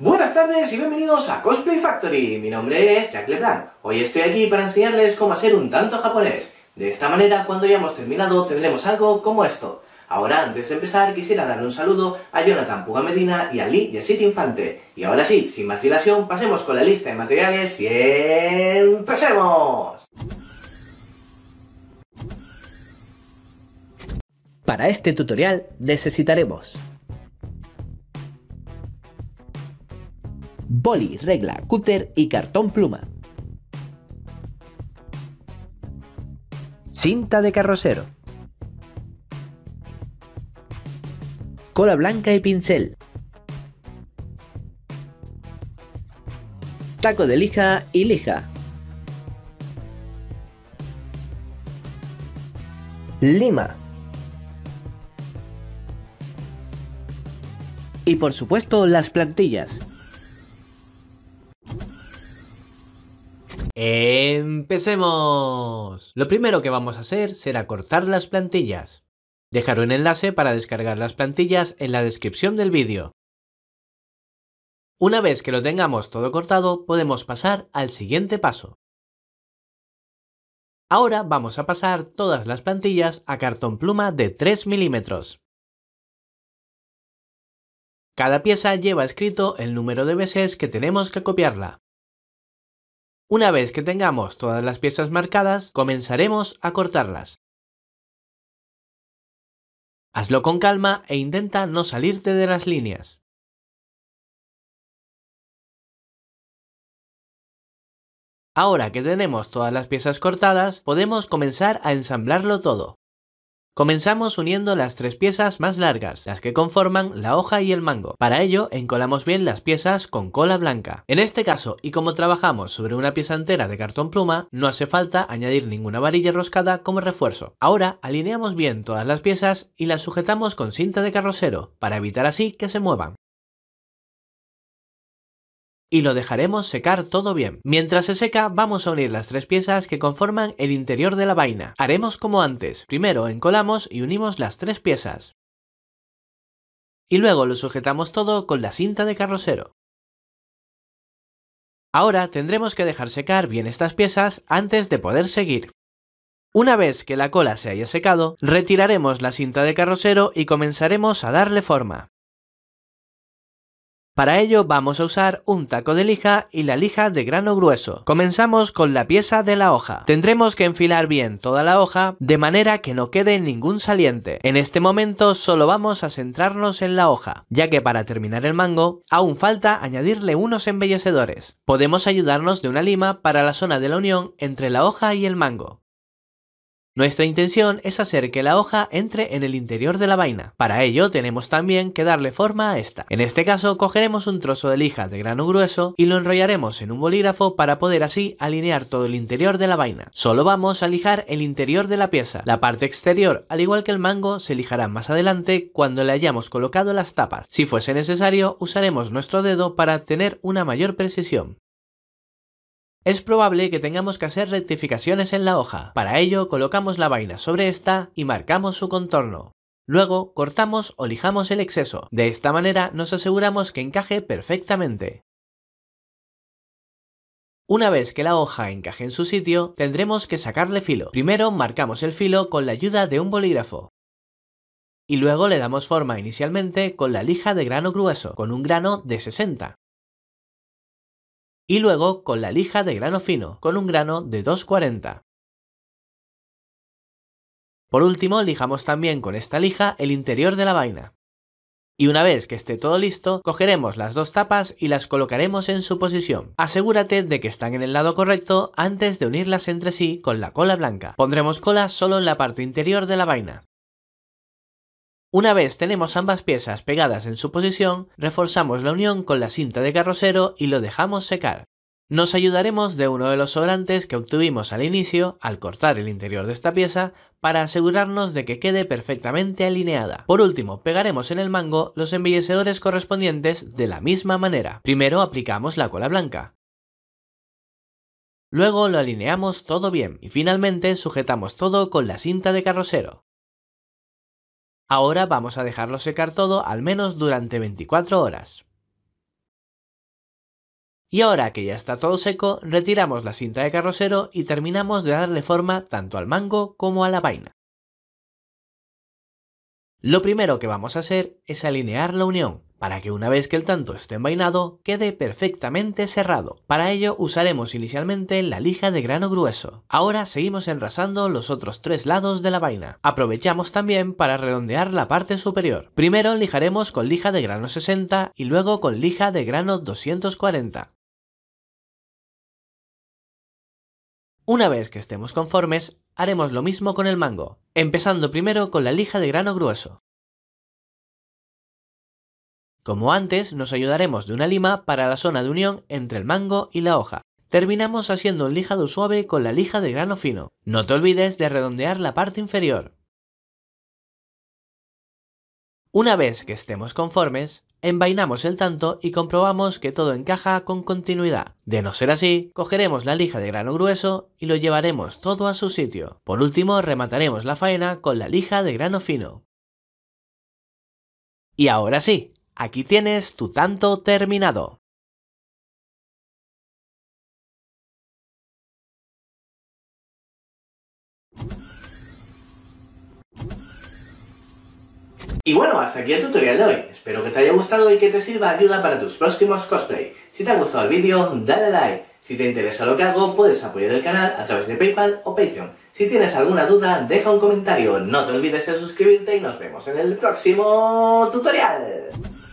Buenas tardes y bienvenidos a Cosplay Factory. Mi nombre es Jack Leblanc. Hoy estoy aquí para enseñarles cómo hacer un tanto japonés. De esta manera, cuando hayamos terminado, tendremos algo como esto. Ahora, antes de empezar, quisiera dar un saludo a Jonathan Puga Medina y a Lee City Infante. Y ahora sí, sin vacilación, pasemos con la lista de materiales y empecemos. Para este tutorial necesitaremos boli, regla, cúter y cartón pluma. Cinta de carrocero. Cola blanca y pincel. Taco de lija y lija. Lima. Y por supuesto las plantillas. ¡Empecemos! Lo primero que vamos a hacer será cortar las plantillas. Dejaré un enlace para descargar las plantillas en la descripción del vídeo. Una vez que lo tengamos todo cortado, podemos pasar al siguiente paso. Ahora vamos a pasar todas las plantillas a cartón pluma de 3 milímetros. Cada pieza lleva escrito el número de veces que tenemos que copiarla. Una vez que tengamos todas las piezas marcadas, comenzaremos a cortarlas. Hazlo con calma e intenta no salirte de las líneas. Ahora que tenemos todas las piezas cortadas, podemos comenzar a ensamblarlo todo. Comenzamos uniendo las tres piezas más largas, las que conforman la hoja y el mango. Para ello, encolamos bien las piezas con cola blanca. En este caso, y como trabajamos sobre una pieza entera de cartón pluma, no hace falta añadir ninguna varilla roscada como refuerzo. Ahora, alineamos bien todas las piezas y las sujetamos con cinta de carrocero, para evitar así que se muevan y lo dejaremos secar todo bien. Mientras se seca vamos a unir las tres piezas que conforman el interior de la vaina. Haremos como antes, primero encolamos y unimos las tres piezas. Y luego lo sujetamos todo con la cinta de carrocero. Ahora tendremos que dejar secar bien estas piezas antes de poder seguir. Una vez que la cola se haya secado, retiraremos la cinta de carrocero y comenzaremos a darle forma. Para ello vamos a usar un taco de lija y la lija de grano grueso. Comenzamos con la pieza de la hoja. Tendremos que enfilar bien toda la hoja de manera que no quede ningún saliente. En este momento solo vamos a centrarnos en la hoja, ya que para terminar el mango aún falta añadirle unos embellecedores. Podemos ayudarnos de una lima para la zona de la unión entre la hoja y el mango. Nuestra intención es hacer que la hoja entre en el interior de la vaina. Para ello tenemos también que darle forma a esta. En este caso cogeremos un trozo de lija de grano grueso y lo enrollaremos en un bolígrafo para poder así alinear todo el interior de la vaina. Solo vamos a lijar el interior de la pieza. La parte exterior, al igual que el mango, se lijará más adelante cuando le hayamos colocado las tapas. Si fuese necesario, usaremos nuestro dedo para tener una mayor precisión. Es probable que tengamos que hacer rectificaciones en la hoja. Para ello colocamos la vaina sobre esta y marcamos su contorno. Luego cortamos o lijamos el exceso. De esta manera nos aseguramos que encaje perfectamente. Una vez que la hoja encaje en su sitio, tendremos que sacarle filo. Primero marcamos el filo con la ayuda de un bolígrafo. Y luego le damos forma inicialmente con la lija de grano grueso, con un grano de 60 y luego con la lija de grano fino, con un grano de 2,40. Por último, lijamos también con esta lija el interior de la vaina. Y una vez que esté todo listo, cogeremos las dos tapas y las colocaremos en su posición. Asegúrate de que están en el lado correcto antes de unirlas entre sí con la cola blanca. Pondremos cola solo en la parte interior de la vaina. Una vez tenemos ambas piezas pegadas en su posición, reforzamos la unión con la cinta de carrocero y lo dejamos secar. Nos ayudaremos de uno de los sobrantes que obtuvimos al inicio, al cortar el interior de esta pieza, para asegurarnos de que quede perfectamente alineada. Por último, pegaremos en el mango los embellecedores correspondientes de la misma manera. Primero aplicamos la cola blanca. Luego lo alineamos todo bien y finalmente sujetamos todo con la cinta de carrocero. Ahora vamos a dejarlo secar todo al menos durante 24 horas. Y ahora que ya está todo seco, retiramos la cinta de carrocero y terminamos de darle forma tanto al mango como a la vaina. Lo primero que vamos a hacer es alinear la unión, para que una vez que el tanto esté envainado, quede perfectamente cerrado. Para ello usaremos inicialmente la lija de grano grueso. Ahora seguimos enrasando los otros tres lados de la vaina. Aprovechamos también para redondear la parte superior. Primero lijaremos con lija de grano 60 y luego con lija de grano 240. Una vez que estemos conformes, haremos lo mismo con el mango, empezando primero con la lija de grano grueso. Como antes, nos ayudaremos de una lima para la zona de unión entre el mango y la hoja. Terminamos haciendo un lijado suave con la lija de grano fino. No te olvides de redondear la parte inferior. Una vez que estemos conformes, envainamos el tanto y comprobamos que todo encaja con continuidad. De no ser así, cogeremos la lija de grano grueso y lo llevaremos todo a su sitio. Por último, remataremos la faena con la lija de grano fino. Y ahora sí, Aquí tienes tu tanto terminado. Y bueno, hasta aquí el tutorial de hoy. Espero que te haya gustado y que te sirva ayuda para tus próximos cosplay. Si te ha gustado el vídeo, dale like. Si te interesa lo que hago, puedes apoyar el canal a través de PayPal o Patreon. Si tienes alguna duda, deja un comentario. No te olvides de suscribirte y nos vemos en el próximo tutorial.